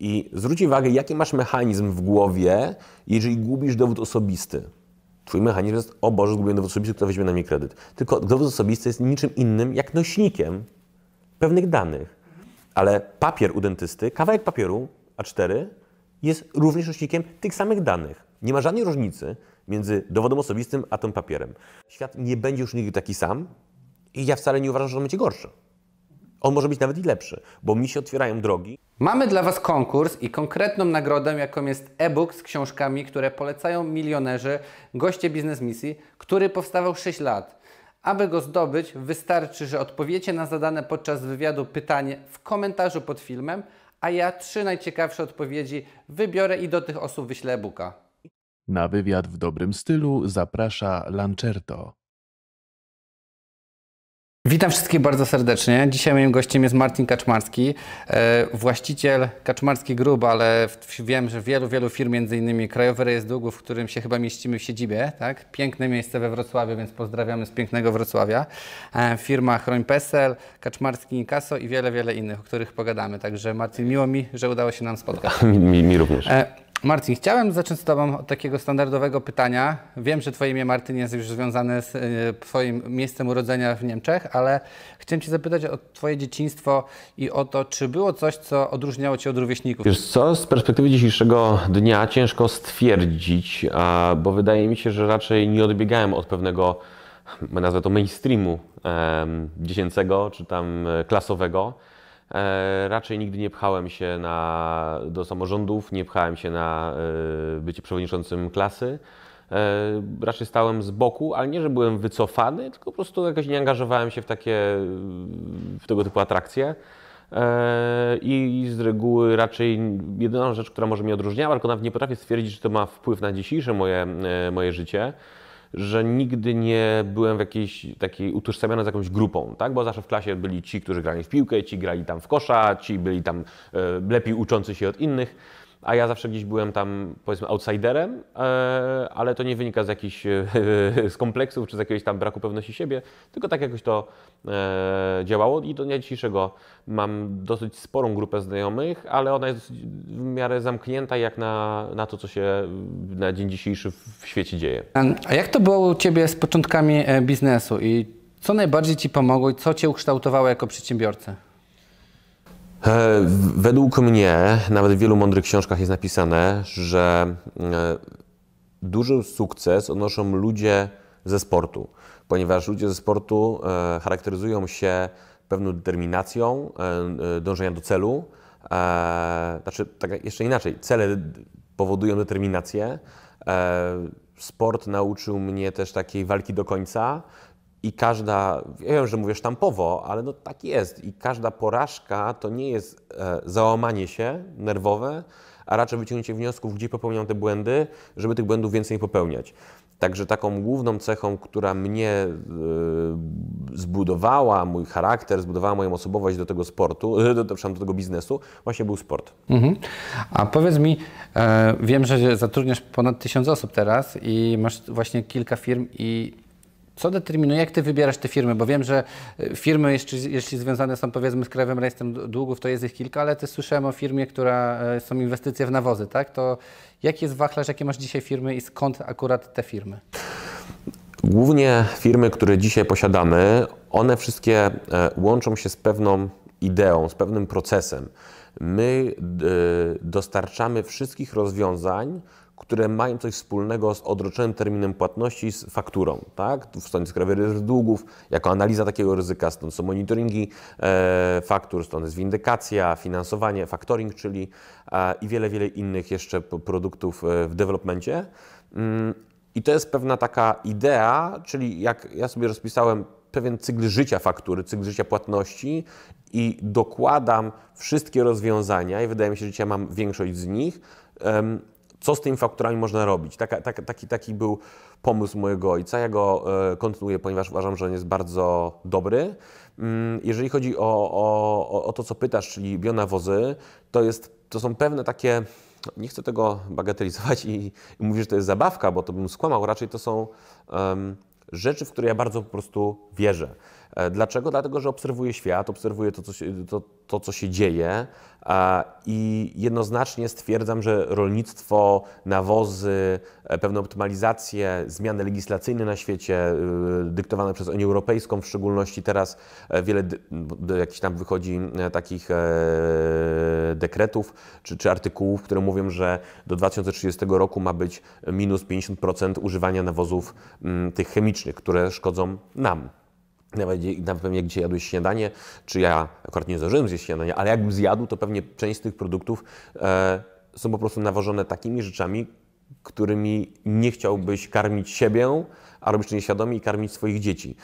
I zwróć uwagę, jaki masz mechanizm w głowie, jeżeli gubisz dowód osobisty. Twój mechanizm jest, o Boże, zgubiłem dowód osobisty, kto weźmie na mnie kredyt. Tylko dowód osobisty jest niczym innym jak nośnikiem pewnych danych. Ale papier u dentysty, kawałek papieru A4 jest również nośnikiem tych samych danych. Nie ma żadnej różnicy między dowodem osobistym a tym papierem. Świat nie będzie już nigdy taki sam i ja wcale nie uważam, że on będzie gorszy. On może być nawet i lepszy, bo mi się otwierają drogi. Mamy dla Was konkurs i konkretną nagrodę, jaką jest e-book z książkami, które polecają milionerzy, goście biznes misji, który powstawał 6 lat. Aby go zdobyć, wystarczy, że odpowiecie na zadane podczas wywiadu pytanie w komentarzu pod filmem, a ja trzy najciekawsze odpowiedzi wybiorę i do tych osób wyślę e-booka. Na wywiad w dobrym stylu zaprasza Lancerto. Witam wszystkich bardzo serdecznie. Dzisiaj moim gościem jest Martin Kaczmarski, e, właściciel Kaczmarski Group, ale wiem, że wielu, wielu firm, między innymi Krajowy Rejestr Długów, w którym się chyba mieścimy w siedzibie, tak? Piękne miejsce we Wrocławiu, więc pozdrawiamy z pięknego Wrocławia. E, firma Chroń PESEL, Kaczmarski Inkaso i wiele, wiele innych, o których pogadamy. Także Martin, miło mi, że udało się nam spotkać. Mi, mi, mi również. E, Marcin, chciałem zacząć z Tobą od takiego standardowego pytania. Wiem, że Twoje imię Martin jest już związane z e, Twoim miejscem urodzenia w Niemczech, ale chciałem Cię zapytać o Twoje dzieciństwo i o to, czy było coś, co odróżniało Cię od rówieśników? Wiesz co, z perspektywy dzisiejszego dnia ciężko stwierdzić, bo wydaje mi się, że raczej nie odbiegałem od pewnego, nazwę to mainstreamu dziecięcego czy tam e, klasowego. E, raczej nigdy nie pchałem się na, do samorządów, nie pchałem się na e, bycie przewodniczącym klasy. E, raczej stałem z boku, ale nie, że byłem wycofany, tylko po prostu jakoś nie angażowałem się w takie, w tego typu atrakcje. I z reguły raczej jedyna rzecz, która może mnie odróżniała, tylko nawet nie potrafię stwierdzić, czy to ma wpływ na dzisiejsze moje, moje życie że nigdy nie byłem w jakiejś takiej utożsamiony z jakąś grupą, tak? Bo zawsze w klasie byli ci, którzy grali w piłkę, ci grali tam w kosza, ci byli tam e, lepiej uczący się od innych a ja zawsze gdzieś byłem tam, powiedzmy, outsiderem, e, ale to nie wynika z jakichś e, z kompleksów czy z jakiegoś tam braku pewności siebie, tylko tak jakoś to e, działało i do dnia dzisiejszego mam dosyć sporą grupę znajomych, ale ona jest w miarę zamknięta jak na, na to, co się na dzień dzisiejszy w świecie dzieje. A jak to było u Ciebie z początkami biznesu i co najbardziej Ci pomogło i co Cię ukształtowało jako przedsiębiorcę? E, według mnie, nawet w wielu mądrych książkach jest napisane, że e, duży sukces odnoszą ludzie ze sportu, ponieważ ludzie ze sportu e, charakteryzują się pewną determinacją dążenia do celu. Znaczy, tak jeszcze inaczej, cele powodują determinację. Sport nauczył mnie też takiej walki do końca. I każda, ja wiem, że mówię sztampowo, ale no tak jest. I każda porażka to nie jest e, załamanie się nerwowe, a raczej wyciągnięcie wniosków, gdzie popełniam te błędy, żeby tych błędów więcej nie popełniać. Także taką główną cechą, która mnie e, zbudowała, mój charakter, zbudowała moją osobowość do tego sportu, e, do, do, do tego biznesu, właśnie był sport. Mhm. A powiedz mi, e, wiem, że zatrudniasz ponad tysiąc osób teraz i masz właśnie kilka firm i co determinuje, jak ty wybierasz te firmy? Bo wiem, że e, firmy, jeśli, jeśli związane są powiedzmy z Krajowym Rejestrem Długów, to jest ich kilka, ale ty słyszałem o firmie, która e, są inwestycje w nawozy, tak? To jaki jest wachlarz, jakie masz dzisiaj firmy i skąd akurat te firmy? Głównie firmy, które dzisiaj posiadamy, one wszystkie e, łączą się z pewną ideą, z pewnym procesem. My dostarczamy wszystkich rozwiązań, które mają coś wspólnego z odroczonym terminem płatności, z fakturą, tak? Stąd jest skrawy długów, jako analiza takiego ryzyka, stąd są monitoringi e, faktur, stąd jest windykacja, finansowanie, factoring, czyli e, i wiele, wiele innych jeszcze produktów e, w developmencie. Mm, I to jest pewna taka idea, czyli jak ja sobie rozpisałem pewien cykl życia faktury, cykl życia płatności i dokładam wszystkie rozwiązania i wydaje mi się, że dzisiaj mam większość z nich, co z tymi fakturami można robić? Taka, tak, taki, taki był pomysł mojego ojca. Ja go e, kontynuuję, ponieważ uważam, że on jest bardzo dobry. Mm, jeżeli chodzi o, o, o to, co pytasz, czyli bionawozy, to, jest, to są pewne takie nie chcę tego bagatelizować i, i mówić, że to jest zabawka, bo to bym skłamał. Raczej to są um, rzeczy, w które ja bardzo po prostu wierzę. E, dlaczego? Dlatego, że obserwuje świat, obserwuje to, co się, to, to, co się dzieje i jednoznacznie stwierdzam, że rolnictwo, nawozy, e, pewne optymalizacje, zmiany legislacyjne na świecie, e, dyktowane przez Unię Europejską, w szczególności teraz wiele jakichś tam wychodzi takich dekretów czy, czy artykułów, które mówią, że do 2030 roku ma być minus 50% używania nawozów tych chemicznych, które szkodzą nam. Nawet, nawet pewnie jak dzisiaj jadłeś śniadanie, czy ja akurat nie zdążyłem zjeść śniadanie, ale jakbym zjadł, to pewnie część z tych produktów e, są po prostu nawożone takimi rzeczami, którymi nie chciałbyś karmić siebie, a robisz to nieświadomie i karmić swoich dzieci.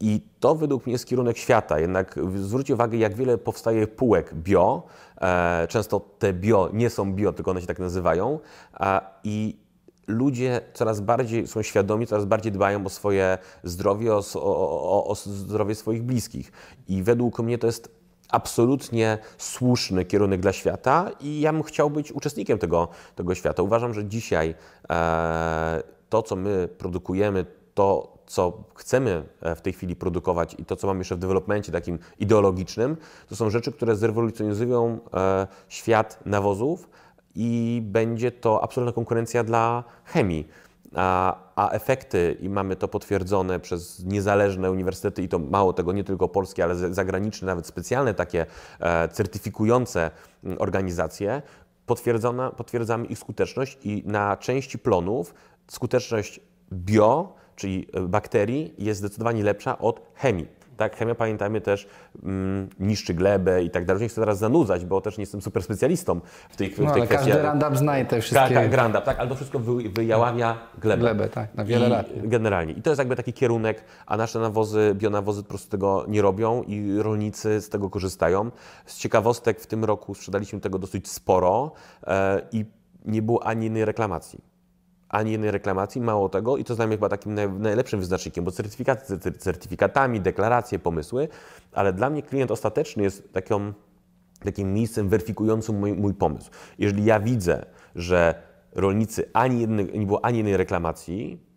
I to według mnie jest kierunek świata. Jednak zwróć uwagę, jak wiele powstaje półek bio. E, często te bio nie są bio, tylko one się tak nazywają. E, I ludzie coraz bardziej są świadomi, coraz bardziej dbają o swoje zdrowie, o, o, o zdrowie swoich bliskich. I według mnie to jest absolutnie słuszny kierunek dla świata i ja bym chciał być uczestnikiem tego, tego świata. Uważam, że dzisiaj e, to, co my produkujemy, to, co chcemy e, w tej chwili produkować i to, co mamy jeszcze w dewelopmencie takim ideologicznym, to są rzeczy, które zrewolucjonizują e, świat nawozów, i będzie to absolutna konkurencja dla chemii. A, a, efekty, i mamy to potwierdzone przez niezależne uniwersytety, i to mało tego, nie tylko polskie, ale zagraniczne, nawet specjalne takie e, certyfikujące organizacje, potwierdzona, potwierdzamy ich skuteczność i na części plonów skuteczność bio, czyli e, bakterii, jest zdecydowanie lepsza od chemii. Tak, chemia, pamiętajmy też, mm, niszczy glebę i tak dalej. Nie chcę teraz zanudzać, bo też nie jestem super specjalistą w tej, w tej no, kwestii. każdy Roundup zna te tak, wszystkie... Tak, tak, tak, ale to wszystko wy, wyjałamia glebę. Glebę, tak, na wiele I lat. Generalnie. I to jest jakby taki kierunek, a nasze nawozy, bionawozy po prostu tego nie robią i rolnicy z tego korzystają. Z ciekawostek w tym roku sprzedaliśmy tego dosyć sporo e, i nie było ani innej reklamacji ani jednej reklamacji, mało tego i to znamy chyba takim najlepszym wyznacznikiem, bo certyfikaty, certyfikatami, deklaracje, pomysły, ale dla mnie klient ostateczny jest taką, takim miejscem weryfikującym mój, mój pomysł. Jeżeli ja widzę, że rolnicy ani jednej, nie było ani jednej reklamacji,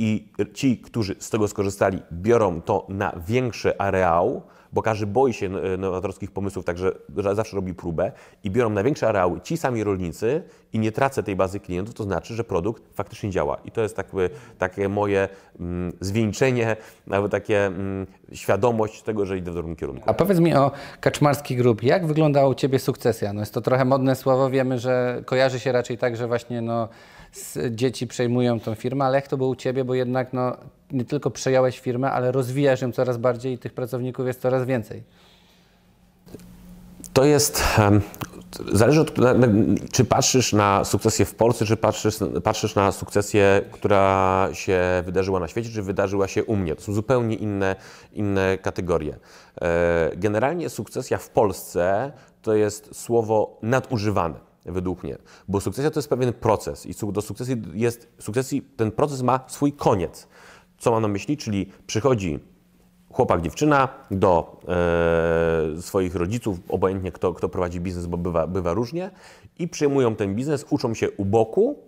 i ci, którzy z tego skorzystali, biorą to na większy areał, bo każdy boi się e, nowatorskich pomysłów, także zawsze robi próbę i biorą największe areały ci sami rolnicy i nie tracę tej bazy klientów, to znaczy, że produkt faktycznie działa. I to jest takie moje mm, zwieńczenie, nawet takie mm, świadomość tego, że idę w dobrym kierunku. A powiedz mi o Kaczmarski Group. Jak wyglądała u Ciebie sukcesja? No jest to trochę modne słowo, wiemy, że kojarzy się raczej tak, że właśnie no dzieci przejmują tą firmę, ale jak to było u Ciebie, bo jednak no, nie tylko przejąłeś firmę, ale rozwijasz ją coraz bardziej i tych pracowników jest coraz więcej. To jest, zależy od, czy patrzysz na sukcesję w Polsce, czy patrzysz, patrzysz na sukcesję, która się wydarzyła na świecie, czy wydarzyła się u mnie. To są zupełnie inne, inne kategorie. E, generalnie sukcesja w Polsce to jest słowo nadużywane według mnie. Bo sukcesja to jest pewien proces i do sukcesji jest, sukcesji ten proces ma swój koniec. Co mam na myśli? Czyli przychodzi chłopak, dziewczyna do e, swoich rodziców, obojętnie kto, kto prowadzi biznes, bo bywa, bywa różnie, i przyjmują ten biznes, uczą się u boku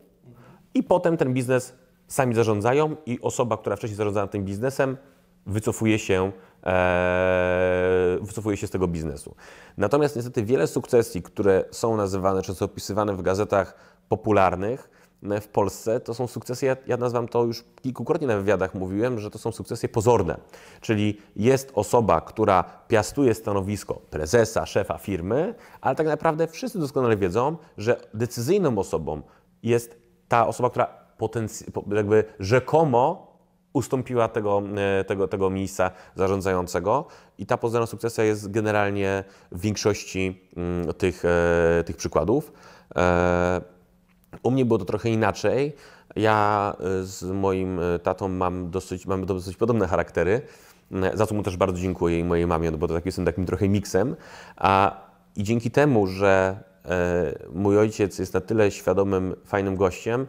i potem ten biznes sami zarządzają i osoba, która wcześniej zarządzała tym biznesem, wycofuje się Eee, wycofuje się z tego biznesu. Natomiast niestety wiele sukcesji, które są nazywane, często opisywane w gazetach popularnych, w Polsce, to są sukcesy, ja, ja nazywam to już kilkukrotnie na wywiadach mówiłem, że to są sukcesy pozorne. Czyli jest osoba, która piastuje stanowisko prezesa, szefa firmy, ale tak naprawdę wszyscy doskonale wiedzą, że decyzyjną osobą jest ta osoba, która jakby rzekomo ustąpiła tego, e, tego, tego miejsca zarządzającego i ta poznana sukcesja jest generalnie w większości mm, tych, e, tych przykładów. E, u mnie było to trochę inaczej. Ja z moim tatą mam dosyć, mam dosyć podobne charaktery, mm, za co mu też bardzo dziękuję i mojej mamie, no bo to tak jestem takim trochę miksem. A, I dzięki temu, że mój ojciec jest na tyle świadomym, fajnym gościem,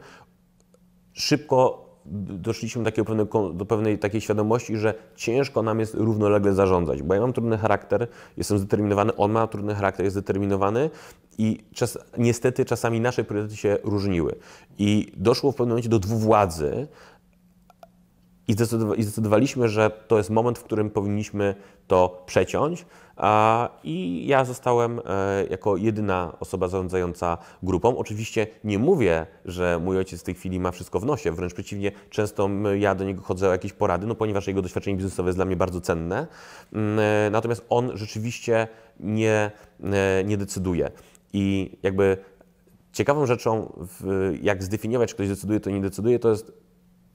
szybko doszliśmy do, pewnego, do pewnej takiej świadomości, że ciężko nam jest równolegle zarządzać, bo ja mam trudny charakter, jestem zdeterminowany, on ma trudny charakter, jest zdeterminowany i czas, niestety czasami nasze priorytety się różniły. I doszło w pewnym momencie do dwuwładzy, i zdecydowaliśmy, że to jest moment, w którym powinniśmy to przeciąć, i ja zostałem e, jako jedyna osoba zarządzająca grupą. Oczywiście nie mówię, że mój ojciec w tej chwili ma wszystko w nosie, wręcz przeciwnie, często ja do niego chodzę o jakieś porady, no ponieważ jego doświadczenie biznesowe jest dla mnie bardzo cenne. Mm, e, natomiast on rzeczywiście nie, e, nie decyduje. I jakby ciekawą rzeczą, jak zdefiniować, czy ktoś decyduje, to nie decyduje, to jest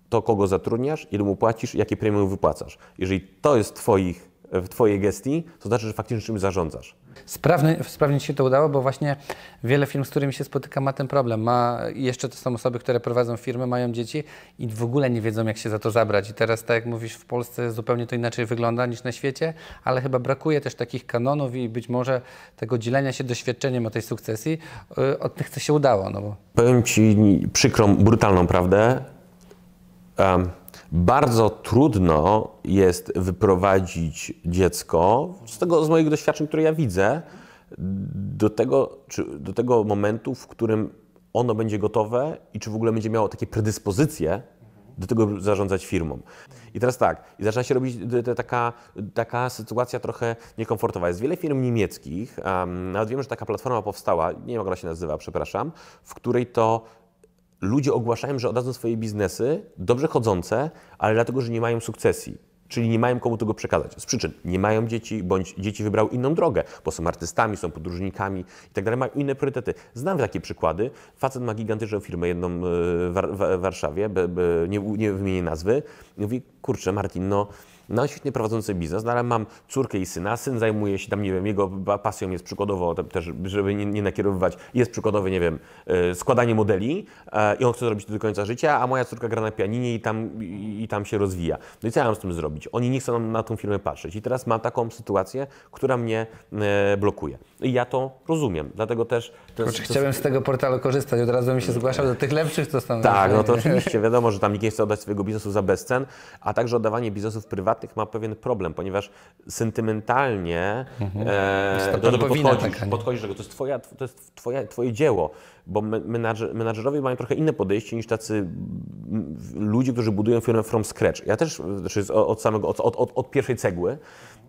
to, kogo zatrudniasz, ile mu płacisz, jakie premium wypłacasz. Jeżeli to jest Twoich w Twojej gestii, to znaczy, że faktycznie czymś zarządzasz. Sprawnie, sprawnie się to udało, bo właśnie wiele firm, z którymi się spotykam, ma ten problem. Ma, jeszcze to są osoby, które prowadzą firmy, mają dzieci i w ogóle nie wiedzą, jak się za to zabrać. I teraz, tak jak mówisz, w Polsce zupełnie to inaczej wygląda niż na świecie, ale chyba brakuje też takich kanonów i być może tego dzielenia się doświadczeniem o tej sukcesji, y, od tych, co się udało. No bo... Powiem Ci przykrą, brutalną prawdę. Um bardzo trudno jest wyprowadzić dziecko, z tego z moich doświadczeń, które ja widzę, do tego, czy, do tego momentu, w którym ono będzie gotowe i czy w ogóle będzie miało takie predyspozycje do tego zarządzać firmą. I teraz tak, i zaczyna się robić y, taka, taka sytuacja trochę niekomfortowa. Jest wiele firm niemieckich, um, nawet wiem, że taka platforma powstała, nie wiem jak ona się nazywa, przepraszam, w której to ludzie ogłaszają, że oddadzą swoje biznesy, dobrze chodzące, ale dlatego, że nie mają sukcesji. Czyli nie mają komu tego przekazać. Z przyczyn nie mają dzieci, bądź dzieci wybrały inną drogę, bo są artystami, są podróżnikami itd. Tak mają inne priorytety. Znam takie przykłady. Facet ma gigantyczną firmę, jedną e, w Warszawie, nie, nie wymienię nazwy. Mówi, kurczę Martin, no no, świetnie prowadzący biznes, no ale mam córkę i syna, syn zajmuje się tam, nie wiem, jego pasją jest przykładowo też, żeby nie, nie nakierowywać, jest przykładowy, nie wiem, e, składanie modeli e, i on chce zrobić to do końca życia, a moja córka gra na pianinie i tam, i tam się rozwija. No i co ja mam z tym zrobić? Oni nie chcą na tą firmę patrzeć. I teraz mam taką sytuację, która mnie e, blokuje. I ja to rozumiem. Dlatego też. To chciałem z tego portalu korzystać, od razu mi się zgłaszał do tych lepszych, co są. Tak, no to oczywiście wiadomo, że tam nikt nie chce oddać swojego biznesu za bezcen, a także oddawanie biznesów prywatnych ma pewien problem, ponieważ sentymentalnie mhm. e, do tego podchodzisz, podchodzisz do tego. To jest, twoja, to jest twoja, twoje dzieło, bo menadżerowie mają trochę inne podejście niż tacy ludzi, którzy budują firmę from scratch. Ja też, znaczy od samego, od, od, od pierwszej cegły,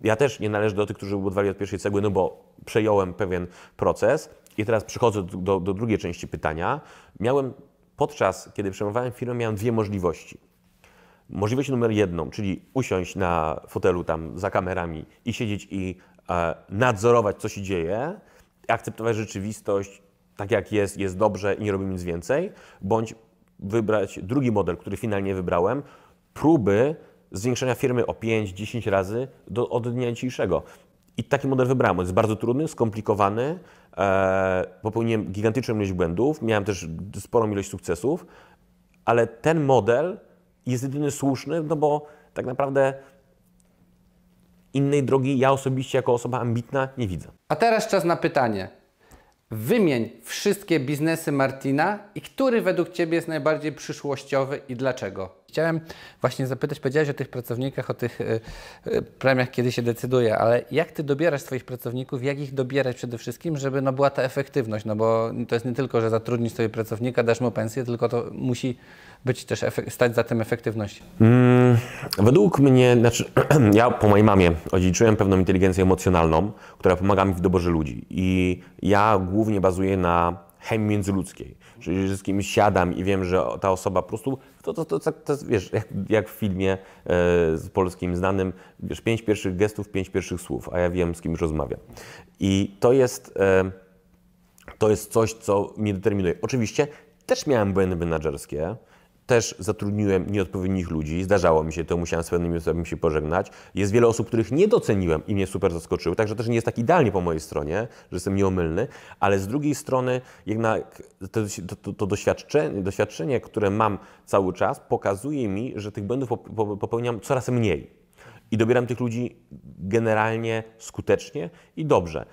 ja też nie należę do tych, którzy budowali od pierwszej cegły, no bo przejąłem pewien proces. I teraz przychodzę do, do, do drugiej części pytania. Miałem, podczas kiedy przejmowałem firmę, miałem dwie możliwości. Możliwość numer jedną, czyli usiąść na fotelu tam za kamerami i siedzieć i e, nadzorować, co się dzieje, akceptować rzeczywistość, tak jak jest, jest dobrze i nie robimy nic więcej, bądź wybrać drugi model, który finalnie wybrałem, próby zwiększenia firmy o 5-10 razy do, od dnia dzisiejszego. I taki model wybrałem. On jest bardzo trudny, skomplikowany, e, popełniłem gigantyczną ilość błędów, miałem też sporą ilość sukcesów, ale ten model jest jedyny słuszny, no bo tak naprawdę innej drogi ja osobiście jako osoba ambitna nie widzę. A teraz czas na pytanie. Wymień wszystkie biznesy Martina i który według Ciebie jest najbardziej przyszłościowy i dlaczego? Chciałem właśnie zapytać, powiedziałeś o tych pracownikach, o tych y, y, premiach, kiedy się decyduje, ale jak ty dobierasz swoich pracowników, jak ich dobierać przede wszystkim, żeby no, była ta efektywność, no bo to jest nie tylko, że zatrudnisz sobie pracownika, dasz mu pensję, tylko to musi być też stać za tym efektywność. Hmm, według mnie, znaczy ja po mojej mamie odziedziczyłem pewną inteligencję emocjonalną, która pomaga mi w doborze ludzi i ja głównie bazuję na chemii międzyludzkiej. Czyli z kimś siadam i wiem, że ta osoba po prostu, to, to, to, to, to wiesz, jak, jak, w filmie e, z polskim znanym, wiesz, pięć pierwszych gestów, pięć pierwszych słów, a ja wiem, z kimś rozmawiam. I to jest, e, to jest coś, co mnie determinuje. Oczywiście też miałem błędy menedżerskie, też zatrudniłem nieodpowiednich ludzi, zdarzało mi się to, musiałem z pewnymi osobami się pożegnać. Jest wiele osób, których nie doceniłem i mnie super zaskoczyły, także też nie jest tak idealnie po mojej stronie, że jestem nieomylny, ale z drugiej strony jednak to, to, to doświadczenie, doświadczenie, które mam cały czas, pokazuje mi, że tych błędów popełniam coraz mniej. I dobieram tych ludzi generalnie skutecznie i dobrze.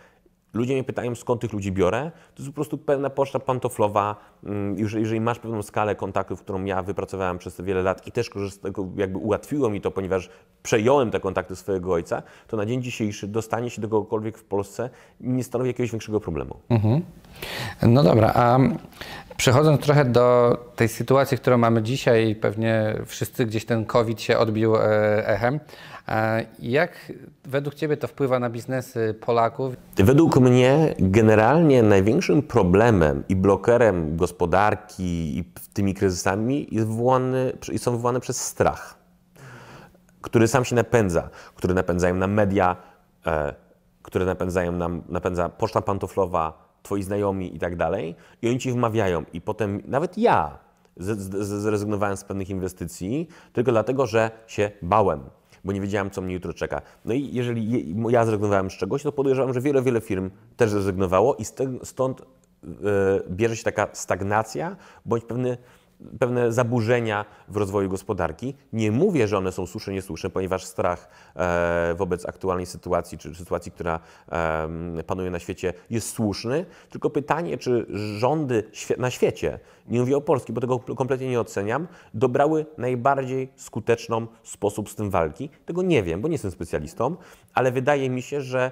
Ludzie mnie pytają, skąd tych ludzi biorę. To jest po prostu pewna poczta pantoflowa. Mm, jeżeli, masz pewną skalę kontaktów, którą ja wypracowałem przez te wiele lat i też korzystam, jakby ułatwiło mi to, ponieważ przejąłem te kontakty swojego ojca, to na dzień dzisiejszy dostanie się do kogokolwiek w Polsce nie stanowi jakiegoś większego problemu. Mhm. No dobra, a przechodząc trochę do tej sytuacji, którą mamy dzisiaj, pewnie wszyscy gdzieś ten COVID się odbił e, echem. Jak według Ciebie to wpływa na biznesy Polaków? Według mnie generalnie największym problemem i blokerem gospodarki i tymi kryzysami jest wywołany, są wywołane przez strach, który sam się napędza, który napędzają nam media, e, które napędzają nam, napędza poczta pantoflowa, twoi znajomi i tak dalej, i oni ci wmawiają. I potem nawet ja zrezygnowałem z pewnych inwestycji, tylko dlatego, że się bałem bo nie wiedziałem, co mnie jutro czeka. No i jeżeli ja zrezygnowałem z czegoś, to podejrzewam, że wiele, wiele firm też zrezygnowało i stąd e, bierze się taka stagnacja bądź pewny pewne zaburzenia w rozwoju gospodarki. Nie mówię, że one są słuszne, niesłuszne, ponieważ strach e, wobec aktualnej sytuacji, czy sytuacji, która panuje na świecie, jest słuszny. Tylko pytanie, czy rządy na świecie, nie mówię o Polsce, bo tego kompletnie nie oceniam, dobrały najbardziej skuteczną sposób z tym walki. Tego nie wiem, bo nie jestem specjalistą, ale wydaje mi się, że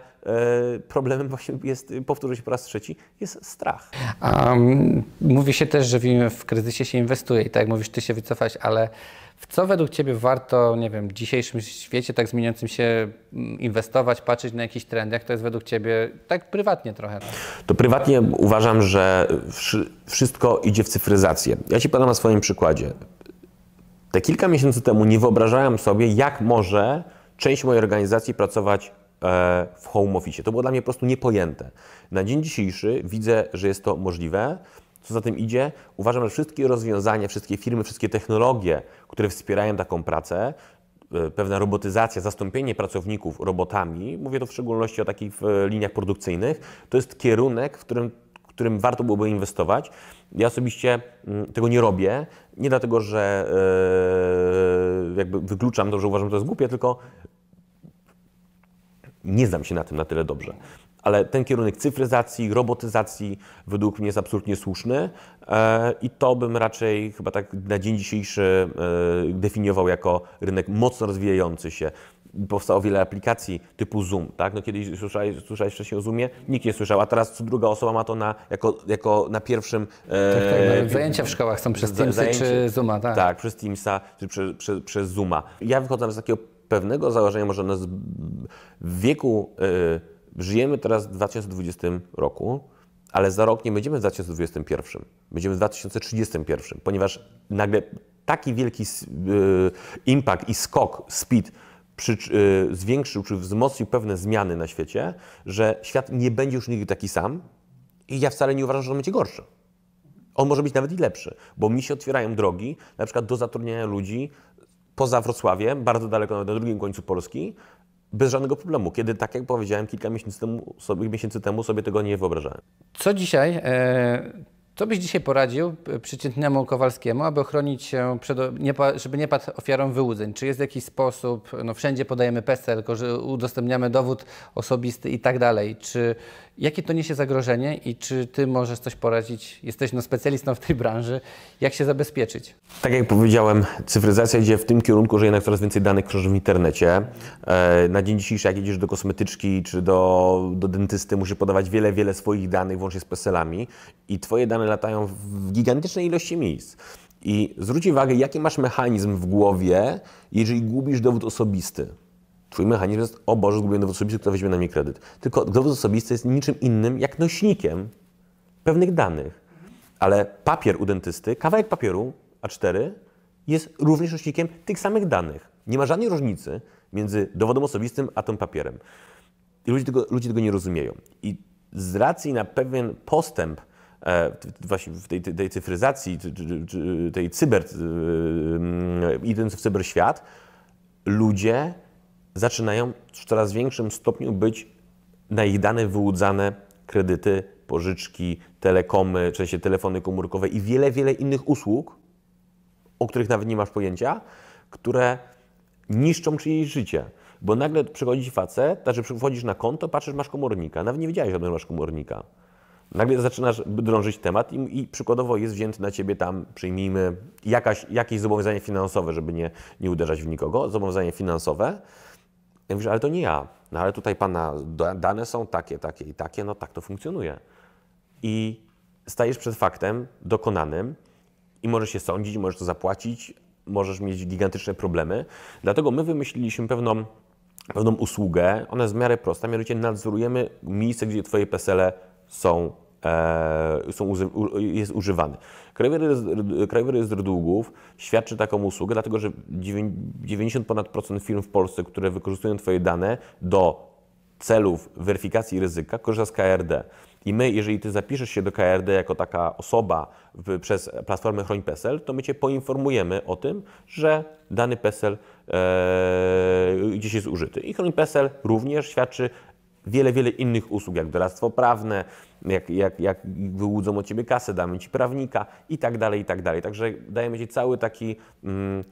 E, problemem właśnie jest, powtórzę się po raz trzeci, jest strach. Um, mówi się też, że w kryzysie się inwestuje i tak jak mówisz, ty się wycofać, ale w co według Ciebie warto, nie wiem, w dzisiejszym świecie tak zmieniającym się mm, inwestować, patrzeć na jakiś trend? Jak to jest według Ciebie tak prywatnie trochę? To prywatnie uważam, że wszystko idzie w cyfryzację. Ja Ci podam na swoim przykładzie. Te kilka miesięcy temu nie wyobrażałem sobie, jak może część mojej organizacji pracować E, w home office. To było dla mnie po prostu niepojęte. Na dzień dzisiejszy widzę, że jest to możliwe. Co za tym idzie, uważam, że wszystkie rozwiązania, wszystkie firmy, wszystkie technologie, które wspierają taką pracę, e, pewna robotyzacja, zastąpienie pracowników robotami, mówię to w szczególności o takich e, liniach produkcyjnych, to jest kierunek, w którym, w którym warto byłoby inwestować. Ja osobiście mm, tego nie robię, nie dlatego, że jakby wykluczam to, że uważam, że to jest głupie, tylko nie znam się na tym na tyle dobrze. Ale ten kierunek cyfryzacji, robotyzacji według mnie jest absolutnie słuszny e, i to bym raczej chyba tak na dzień dzisiejszy e, definiował jako rynek mocno rozwijający się. Powstało wiele aplikacji typu Zoom, tak? No kiedyś słyszałeś, słyszałeś wcześniej o Zoomie, nikt nie słyszał, a teraz co druga osoba ma to na, jako, jako na pierwszym... E, tak, tak, no, zajęcia w szkołach są przez Teamsy zajęcie, czy Zooma, tak? Tak, przez Teamsa czy przez, przez, przez Zooma. Ja wychodzę z takiego pewnego założenia może nas w wieku, yy, żyjemy teraz w 2020 roku, ale za rok nie będziemy w 2021, będziemy w 2031, ponieważ nagle taki wielki yy, impact i skok, speed przy, yy, zwiększył czy wzmocnił pewne zmiany na świecie, że świat nie będzie już nigdy taki sam i ja wcale nie uważam, że on będzie gorszy. On może być nawet i lepszy, bo mi się otwierają drogi, na przykład do zatrudniania ludzi poza Wrocławiem, bardzo daleko na drugim końcu Polski, bez żadnego problemu, kiedy tak jak powiedziałem kilka miesięcy temu sobie, miesięcy temu, sobie tego nie wyobrażałem. Co dzisiaj, e, co byś dzisiaj poradził przeciętnemu Kowalskiemu, aby ochronić się, przed, nie, żeby nie padł ofiarą wyłudzeń? Czy jest jakiś sposób, no wszędzie podajemy PESEL, udostępniamy dowód osobisty i tak dalej. Czy Jakie to niesie zagrożenie i czy ty możesz coś poradzić? Jesteś no, specjalistą w tej branży. Jak się zabezpieczyć? Tak jak powiedziałem, cyfryzacja idzie w tym kierunku, że jednak coraz więcej danych krąży w internecie. E, na dzień dzisiejszy, jak idziesz do kosmetyczki czy do, do dentysty, musisz podawać wiele, wiele swoich danych, włącznie z PESELami, i twoje dane latają w gigantycznej ilości miejsc. I zwróć uwagę, jaki masz mechanizm w głowie, jeżeli gubisz dowód osobisty. Twój mechanizm jest, o Boże, zgubiłem dowód osobisty, kto weźmie na mnie kredyt. Tylko dowód osobisty jest niczym innym jak nośnikiem pewnych danych. Ale papier u dentysty, kawałek papieru A4 jest również nośnikiem tych samych danych. Nie ma żadnej różnicy między dowodem osobistym a tym papierem. I ludzie tego, ludzie tego nie rozumieją. I z racji na pewien postęp e, właśnie w tej, tej cyfryzacji, tej cyber, e, mm, idąc w cyberświat, ludzie zaczynają w coraz większym stopniu być na ich dane wyłudzane kredyty, pożyczki, telekomy, w sensie telefony komórkowe i wiele, wiele innych usług, o których nawet nie masz pojęcia, które niszczą czyjeś życie. Bo nagle przychodzi facet, znaczy przychodzisz na konto, patrzysz, masz komornika. Nawet nie wiedziałeś o tym, że masz komornika. Nagle zaczynasz drążyć temat i, i, przykładowo jest wzięty na ciebie tam, przyjmijmy, jakaś, jakieś zobowiązanie finansowe, żeby nie, nie uderzać w nikogo, zobowiązanie finansowe, ja mówię, ale to nie ja. No ale tutaj pana dane są takie, takie i takie, no tak to funkcjonuje. I stajesz przed faktem dokonanym i możesz się sądzić, możesz to zapłacić, możesz mieć gigantyczne problemy. Dlatego my wymyśliliśmy pewną, pewną usługę, ona jest w miarę prosta, mianowicie nadzorujemy miejsce, gdzie twoje PESELe są, e, są jest używane. Krajowy Rejestr, Krajowy Rejestr Długów świadczy taką usługę, dlatego że 90 ponad procent firm w Polsce, które wykorzystują Twoje dane do celów weryfikacji ryzyka, korzysta z KRD. I my, jeżeli ty zapiszesz się do KRD jako taka osoba w, przez platformę Chroń PESEL, to my cię poinformujemy o tym, że dany PESEL e, gdzieś jest użyty. I Chroń PESEL również świadczy wiele, wiele innych usług, jak doradztwo prawne, jak, jak, jak wyłudzą od Ciebie kasę, damy Ci prawnika i tak dalej, i tak dalej. Także dajemy Ci cały taki mm, y,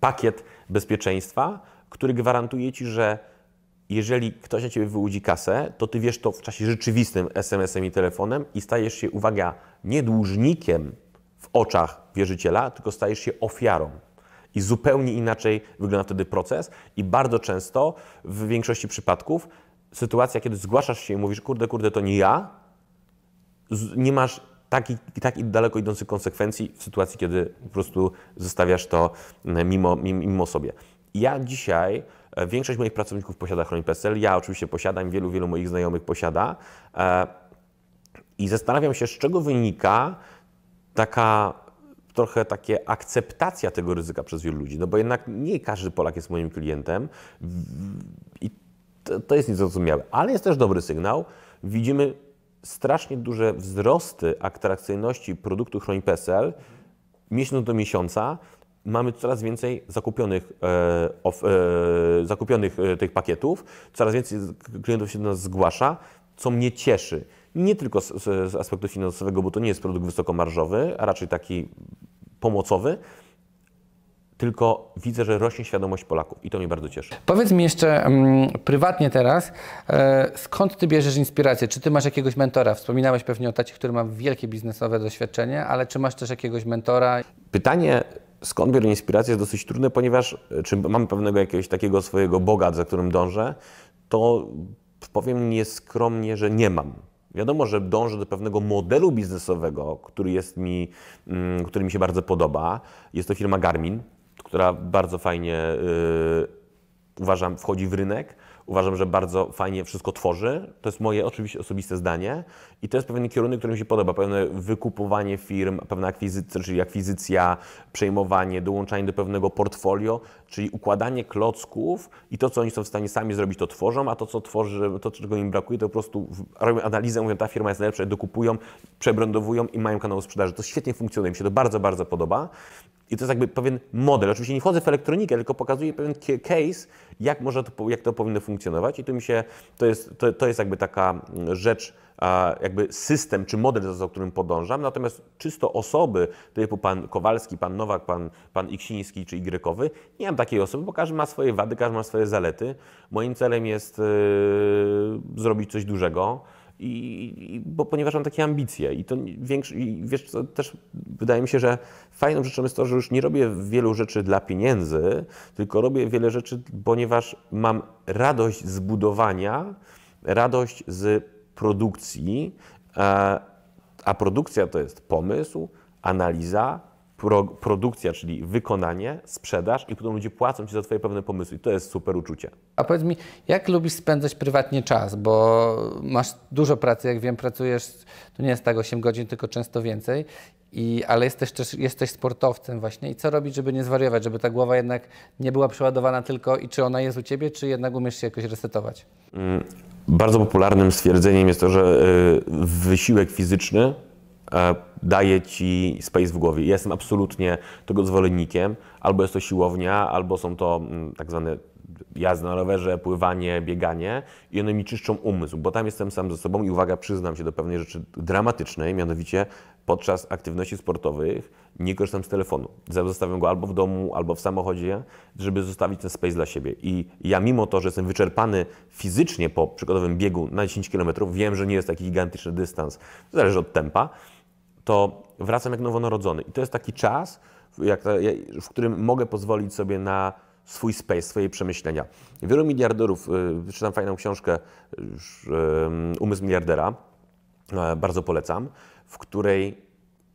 pakiet bezpieczeństwa, który gwarantuje Ci, że jeżeli ktoś na Ciebie wyłudzi kasę, to Ty wiesz to w czasie rzeczywistym SMS-em i telefonem i stajesz się, uwaga, nie dłużnikiem w oczach wierzyciela, tylko stajesz się ofiarą. I zupełnie inaczej wygląda wtedy proces i bardzo często w większości przypadków sytuacja, kiedy zgłaszasz się i mówisz, kurde, kurde, to nie ja, nie masz takich tak daleko idących konsekwencji w sytuacji, kiedy po prostu zostawiasz to e, mimo, mimo sobie. Ja dzisiaj e, Większość moich pracowników posiada Chroń PESEL. Ja oczywiście posiadam, wielu, wielu moich znajomych posiada. E, I zastanawiam się, z czego wynika taka trochę takie akceptacja tego ryzyka przez wielu ludzi, no bo jednak nie każdy Polak jest moim klientem i to, to jest niezrozumiałe, ale jest też dobry sygnał. Widzimy strasznie duże wzrosty atrakcyjności produktu Chroni.pl miesiąc do miesiąca. Mamy coraz więcej zakupionych, e, of, e, zakupionych e, tych pakietów, coraz więcej klientów się do nas zgłasza, co mnie cieszy nie tylko z, z, aspektu finansowego, bo to nie jest produkt wysokomarżowy, a raczej taki pomocowy, tylko widzę, że rośnie świadomość Polaków i to mnie bardzo cieszy. Powiedz mi jeszcze m, mm, prywatnie teraz, e, skąd ty bierzesz inspirację? Czy ty masz jakiegoś mentora? Wspominałeś pewnie o tacie, który ma wielkie biznesowe doświadczenie, ale czy masz też jakiegoś mentora? Pytanie skąd biorę inspirację jest dosyć trudne, ponieważ e, czy mam pewnego jakiegoś takiego swojego boga, za którym dążę, to powiem nieskromnie, że nie mam. Wiadomo, że dążę do pewnego modelu biznesowego, który, jest mi, mm, który mi się bardzo podoba. Jest to firma Garmin, która bardzo fajnie, yy, uważam, wchodzi w rynek Uważam, że bardzo fajnie wszystko tworzy. To jest moje oczywiście osobiste zdanie i to jest pewien kierunek, który mi się podoba. Pewne wykupowanie firm, pewna akwizycja, czyli akwizycja, przejmowanie, dołączanie do pewnego portfolio, czyli układanie klocków i to, co oni są w stanie sami zrobić, to tworzą, a to, co tworzy, to, czego im brakuje, to po prostu robią analizę, mówią, ta firma jest najlepsza, dokupują, przebrandowują i mają kanał sprzedaży. To świetnie funkcjonuje, mi się to bardzo, bardzo podoba. I to jest jakby pewien model. Oczywiście nie wchodzę w elektronikę, tylko pokazuję pewien case, jak, może to, jak to powinno funkcjonować. I tu mi się, to jest, to, to jest jakby taka mm, rzecz, jakby system czy model, za którym podążam. Natomiast czysto osoby, typu pan Kowalski, pan Nowak, pan, pan Iksiński czy Y, nie mam takiej osoby, bo każdy ma swoje wady, każdy ma swoje zalety. Moim celem jest yy, zrobić coś dużego i, i, bo ponieważ mam takie ambicje i to większy, i wiesz, to też wydaje mi się, że fajną rzeczą jest to, że już nie robię wielu rzeczy dla pieniędzy, tylko robię wiele rzeczy, ponieważ mam radość z budowania, radość z produkcji, e, a produkcja to jest pomysł, analiza, pro, produkcja, czyli wykonanie, sprzedaż i potem ludzie płacą Ci za Twoje pewne pomysły. I to jest super uczucie. A powiedz mi, jak lubisz spędzać prywatnie czas? Bo masz dużo pracy, jak wiem, pracujesz, to nie jest tak 8 godzin, tylko często więcej. I, ale jesteś też jesteś sportowcem właśnie i co robić, żeby nie zwariować, żeby ta głowa jednak nie była przeładowana tylko i czy ona jest u Ciebie, czy jednak umiesz się jakoś resetować? Mm, bardzo popularnym stwierdzeniem jest to, że y, wysiłek fizyczny E, daje ci space w głowie. Ja jestem absolutnie tego zwolennikiem. Albo jest to siłownia, albo są to mm, tak zwane jazda na rowerze, pływanie, bieganie i one mi czyszczą umysł, bo tam jestem sam ze sobą i uwaga, przyznam się do pewnej rzeczy dramatycznej, mianowicie podczas aktywności sportowych nie korzystam z telefonu. Zostawiam go albo w domu, albo w samochodzie, żeby zostawić ten space dla siebie. I ja mimo to, że jestem wyczerpany fizycznie po przykładowym biegu na 10 km, wiem, że nie jest taki gigantyczny dystans, zależy od tempa, to wracam jak nowonarodzony. I to jest taki czas, jak, w którym mogę pozwolić sobie na swój space, swoje przemyślenia. Wielu miliarderów, y, czytam fajną książkę y, Umysł miliardera, e, bardzo polecam, w której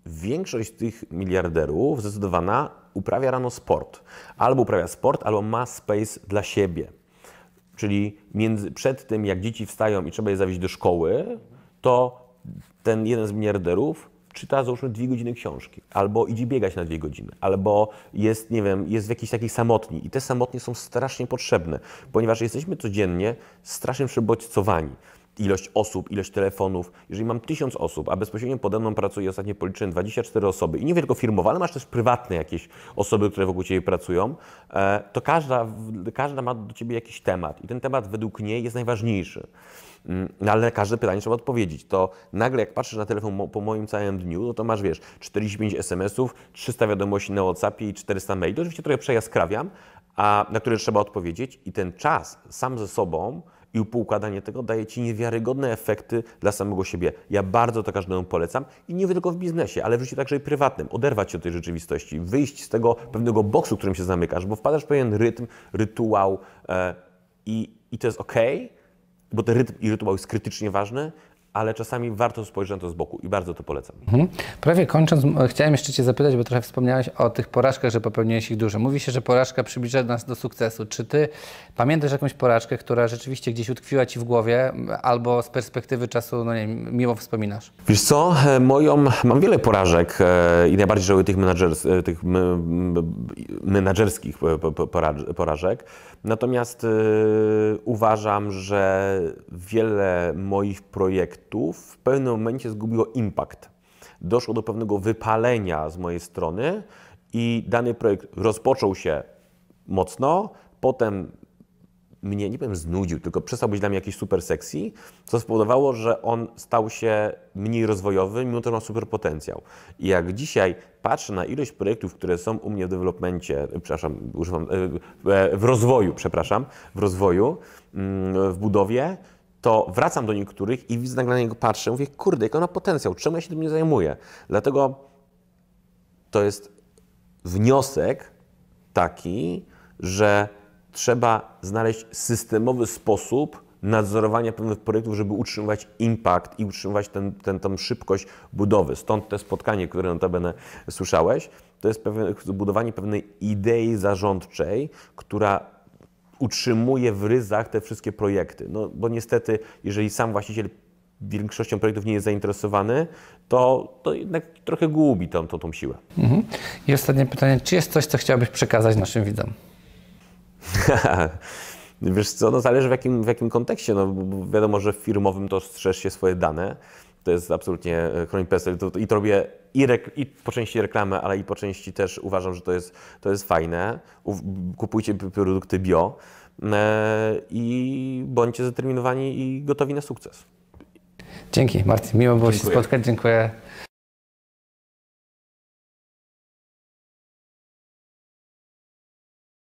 większość tych miliarderów zdecydowana uprawia rano sport. Albo uprawia sport, albo ma space dla siebie. Czyli między, przed tym, jak dzieci wstają i trzeba je zawieźć do szkoły, to ten jeden z miliarderów czyta załóżmy dwie godziny książki, albo idzie biegać na dwie godziny, albo jest, nie wiem, jest w jakiejś takiej samotni. I te samotnie są strasznie potrzebne, ponieważ jesteśmy codziennie strasznie przebodźcowani ilość osób, ilość telefonów. Jeżeli mam tysiąc osób, a bezpośrednio pode mną pracuje, ostatnio policzyłem 24 osoby i nie tylko firmowe, ale masz też prywatne jakieś osoby, które wokół Ciebie pracują, e, to każda, każda ma do Ciebie jakiś temat i ten temat według niej jest najważniejszy. Mm, no, ale każde pytanie trzeba odpowiedzieć. To nagle jak patrzysz na telefon po moim całym dniu, no to masz, wiesz, 45 SMS-ów, 300 wiadomości na WhatsAppie i 400 maili. To oczywiście trochę przejaskrawiam, a, na które trzeba odpowiedzieć i ten czas sam ze sobą i upoukładanie tego daje Ci niewiarygodne efekty dla samego siebie. Ja bardzo to każdemu polecam i nie tylko w biznesie, ale w życiu także i prywatnym. Oderwać się od tej rzeczywistości, wyjść z tego pewnego boksu, którym się zamykasz, bo wpadasz w pewien rytm, rytuał e, i, i to jest ok, bo ten rytm i rytuał jest krytycznie ważny, ale czasami warto spojrzeć na to z boku i bardzo to polecam. Mhm. Prawie kończąc, chciałem jeszcze Cię zapytać, bo trochę wspomniałeś o tych porażkach, że popełniłeś ich dużo. Mówi się, że porażka przybliża nas do sukcesu. Czy Ty pamiętasz jakąś porażkę, która rzeczywiście gdzieś utkwiła Ci w głowie albo z perspektywy czasu, no nie wiem, miło wspominasz? Wiesz co, e, moją, mam wiele porażek e, i najbardziej żałuję tych, menadżers, e, tych menadżerskich porażek. Natomiast uważam, że wiele moich projektów w pewnym momencie zgubiło impact. Doszło do pewnego wypalenia z mojej strony i dany projekt rozpoczął się mocno, potem mnie, nie powiem znudził, tylko przestał być dla mnie jakiś super sexy, co spowodowało, że on stał się mniej rozwojowy, mimo to ma super potencjał. I jak dzisiaj patrzę na ilość projektów, które są u mnie w dewelopmencie, e, przepraszam, używam, e, e, w rozwoju, przepraszam, w rozwoju, mm, w budowie, to wracam do niektórych i widzę nagle na niego patrzę, mówię, kurde, jak ona potencjał, czemu ja się tym nie zajmuję? Dlatego to jest wniosek taki, że trzeba znaleźć systemowy sposób nadzorowania pewnych projektów, żeby utrzymywać impact i utrzymywać ten, ten, szybkość budowy. Stąd te spotkanie, które notabene słyszałeś, to jest pewne, budowanie pewnej idei zarządczej, która utrzymuje w ryzach te wszystkie projekty. No bo niestety, jeżeli sam właściciel większością projektów nie jest zainteresowany, to, to jednak trochę gubi tą, tą, tą siłę. Mhm. I ostatnie pytanie, czy jest coś, co chciałbyś przekazać naszym widzom? Wiesz co, no zależy w jakim, w jakim kontekście. No, wiadomo, że w firmowym to strzeż się swoje dane, to jest absolutnie e, chroni PESEL i to robię i, i, po części reklamę, ale i po części też uważam, że to jest, to jest fajne. kupujcie produkty bio e, i bądźcie zdeterminowani i gotowi na sukces. Dzięki Martin, miło było Dziękuję. się spotkać. Dziękuję